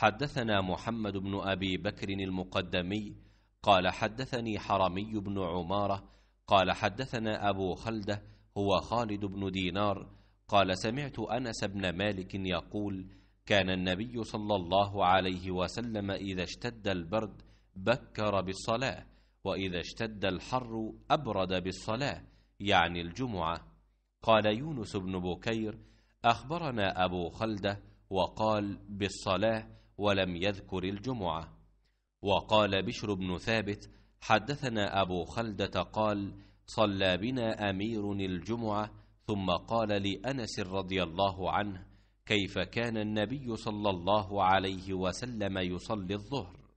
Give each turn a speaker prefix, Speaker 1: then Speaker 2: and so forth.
Speaker 1: حدثنا محمد بن أبي بكر المقدمي قال حدثني حرمي بن عمارة قال حدثنا أبو خلدة هو خالد بن دينار قال سمعت أنس بن مالك يقول كان النبي صلى الله عليه وسلم إذا اشتد البرد بكر بالصلاة وإذا اشتد الحر أبرد بالصلاة يعني الجمعة قال يونس بن بكير أخبرنا أبو خلدة وقال بالصلاة ولم يذكر الجمعة وقال بشر بن ثابت حدثنا أبو خلدة قال صلى بنا أمير الجمعة ثم قال لأنس رضي الله عنه كيف كان النبي صلى الله عليه وسلم يصلي الظهر